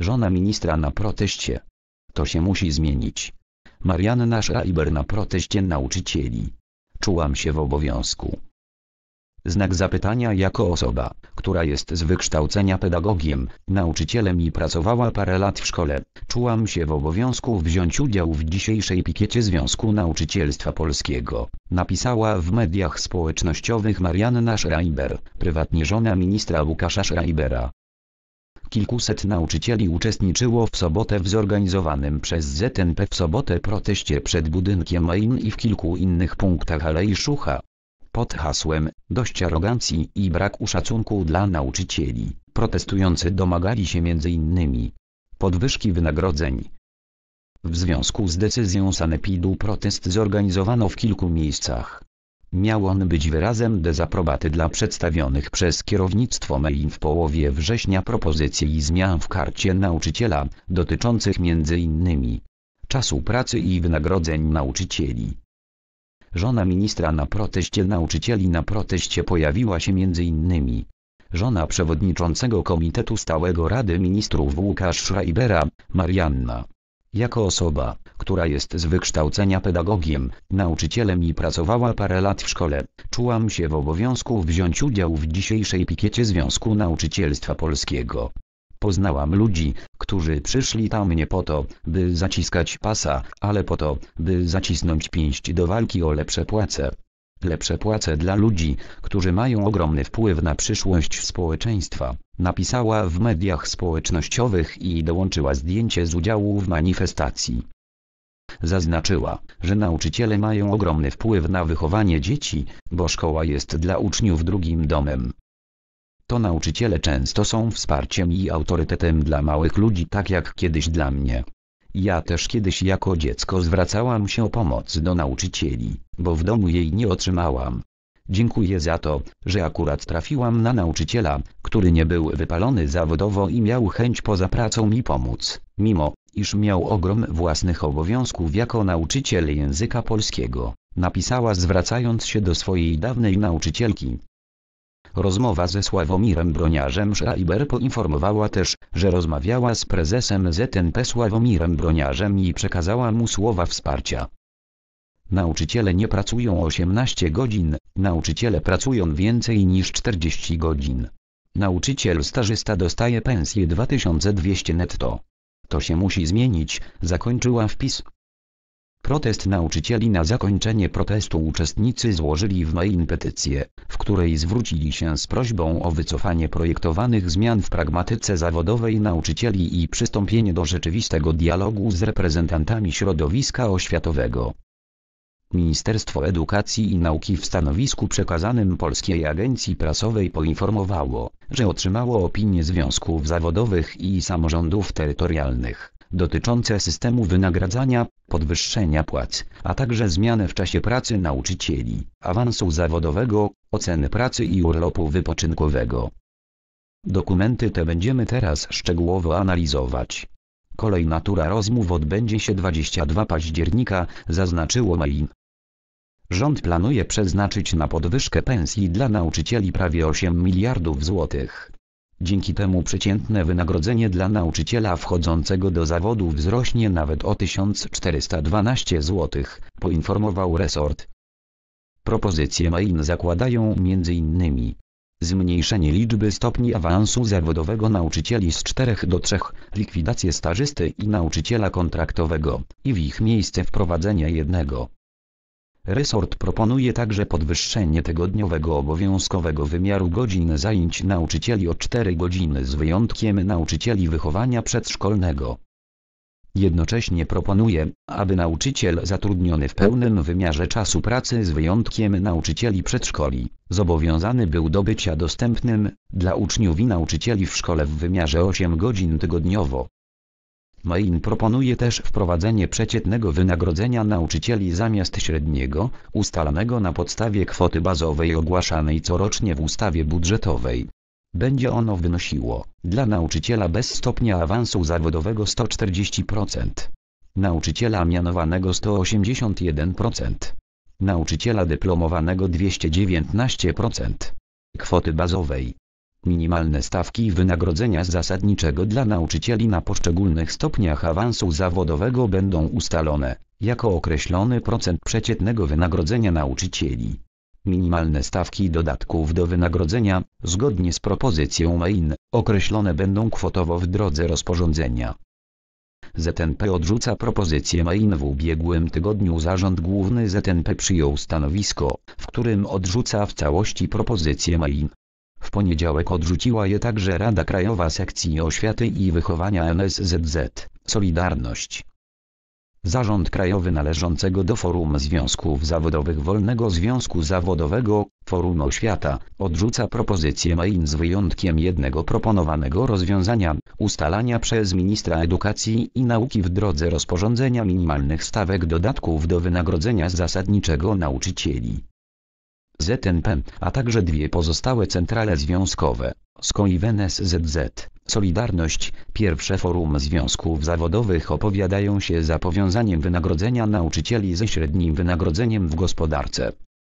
żona ministra na proteście. To się musi zmienić. Marianna Schreiber na proteście nauczycieli. Czułam się w obowiązku. Znak zapytania jako osoba, która jest z wykształcenia pedagogiem, nauczycielem i pracowała parę lat w szkole, czułam się w obowiązku wziąć udział w dzisiejszej pikiecie Związku Nauczycielstwa Polskiego, napisała w mediach społecznościowych Marianna Schreiber, prywatnie żona ministra Łukasza Schreibera. Kilkuset nauczycieli uczestniczyło w sobotę w zorganizowanym przez ZNP w sobotę proteście przed budynkiem Main i w kilku innych punktach Alei Szucha. Pod hasłem dość arogancji i braku szacunku dla nauczycieli, protestujący domagali się m.in. podwyżki wynagrodzeń. W związku z decyzją Sanepidu protest zorganizowano w kilku miejscach, Miał on być wyrazem dezaprobaty dla przedstawionych przez kierownictwo Main w połowie września propozycji i zmian w karcie nauczyciela, dotyczących m.in. czasu pracy i wynagrodzeń nauczycieli. Żona ministra na proteście nauczycieli na proteście pojawiła się m.in. żona przewodniczącego Komitetu Stałego Rady Ministrów Łukasz Schreibera, Marianna. Jako osoba która jest z wykształcenia pedagogiem, nauczycielem i pracowała parę lat w szkole, czułam się w obowiązku wziąć udział w dzisiejszej pikiecie Związku Nauczycielstwa Polskiego. Poznałam ludzi, którzy przyszli tam nie po to, by zaciskać pasa, ale po to, by zacisnąć pięść do walki o lepsze płace. Lepsze płace dla ludzi, którzy mają ogromny wpływ na przyszłość społeczeństwa, napisała w mediach społecznościowych i dołączyła zdjęcie z udziału w manifestacji. Zaznaczyła, że nauczyciele mają ogromny wpływ na wychowanie dzieci, bo szkoła jest dla uczniów drugim domem. To nauczyciele często są wsparciem i autorytetem dla małych ludzi tak jak kiedyś dla mnie. Ja też kiedyś jako dziecko zwracałam się o pomoc do nauczycieli, bo w domu jej nie otrzymałam. Dziękuję za to, że akurat trafiłam na nauczyciela, który nie był wypalony zawodowo i miał chęć poza pracą mi pomóc, mimo iż miał ogrom własnych obowiązków jako nauczyciel języka polskiego, napisała zwracając się do swojej dawnej nauczycielki. Rozmowa ze Sławomirem Broniarzem Schreiber poinformowała też, że rozmawiała z prezesem ZNP Sławomirem Broniarzem i przekazała mu słowa wsparcia. Nauczyciele nie pracują 18 godzin, nauczyciele pracują więcej niż 40 godzin. Nauczyciel stażysta dostaje pensję 2200 netto. To się musi zmienić, zakończyła wpis. Protest nauczycieli na zakończenie protestu uczestnicy złożyli w mail petycję, w której zwrócili się z prośbą o wycofanie projektowanych zmian w pragmatyce zawodowej nauczycieli i przystąpienie do rzeczywistego dialogu z reprezentantami środowiska oświatowego. Ministerstwo Edukacji i Nauki w stanowisku przekazanym Polskiej Agencji Prasowej poinformowało, że otrzymało opinie związków zawodowych i samorządów terytorialnych dotyczące systemu wynagradzania, podwyższenia płac, a także zmiany w czasie pracy nauczycieli, awansu zawodowego, oceny pracy i urlopu wypoczynkowego. Dokumenty te będziemy teraz szczegółowo analizować. Kolejna tura rozmów odbędzie się 22 października, zaznaczyło Main. Rząd planuje przeznaczyć na podwyżkę pensji dla nauczycieli prawie 8 miliardów złotych. Dzięki temu przeciętne wynagrodzenie dla nauczyciela wchodzącego do zawodu wzrośnie nawet o 1412 zł, poinformował resort. Propozycje Main zakładają m.in zmniejszenie liczby stopni awansu zawodowego nauczycieli z 4 do 3, likwidację stażysty i nauczyciela kontraktowego, i w ich miejsce wprowadzenie jednego. Resort proponuje także podwyższenie tygodniowego obowiązkowego wymiaru godzin zajęć nauczycieli o 4 godziny z wyjątkiem nauczycieli wychowania przedszkolnego. Jednocześnie proponuję, aby nauczyciel zatrudniony w pełnym wymiarze czasu pracy z wyjątkiem nauczycieli przedszkoli, zobowiązany był do bycia dostępnym dla uczniów i nauczycieli w szkole w wymiarze 8 godzin tygodniowo. Main proponuje też wprowadzenie przeciętnego wynagrodzenia nauczycieli zamiast średniego, ustalanego na podstawie kwoty bazowej ogłaszanej corocznie w ustawie budżetowej. Będzie ono wynosiło, dla nauczyciela bez stopnia awansu zawodowego 140%, nauczyciela mianowanego 181%, nauczyciela dyplomowanego 219%, kwoty bazowej. Minimalne stawki wynagrodzenia zasadniczego dla nauczycieli na poszczególnych stopniach awansu zawodowego będą ustalone, jako określony procent przeciętnego wynagrodzenia nauczycieli. Minimalne stawki dodatków do wynagrodzenia, zgodnie z propozycją MAIN, określone będą kwotowo w drodze rozporządzenia. ZNP odrzuca propozycję Main w ubiegłym tygodniu Zarząd Główny ZNP przyjął stanowisko, w którym odrzuca w całości propozycję Main. W poniedziałek odrzuciła je także Rada Krajowa Sekcji Oświaty i Wychowania NSZZ, Solidarność. Zarząd Krajowy należącego do Forum Związków Zawodowych Wolnego Związku Zawodowego, Forum Oświata, odrzuca propozycję main z wyjątkiem jednego proponowanego rozwiązania, ustalania przez ministra edukacji i nauki w drodze rozporządzenia minimalnych stawek dodatków do wynagrodzenia zasadniczego nauczycieli. ZNP, a także dwie pozostałe centrale związkowe, SKO i WNSZZ Solidarność, pierwsze forum związków zawodowych opowiadają się za powiązaniem wynagrodzenia nauczycieli ze średnim wynagrodzeniem w gospodarce.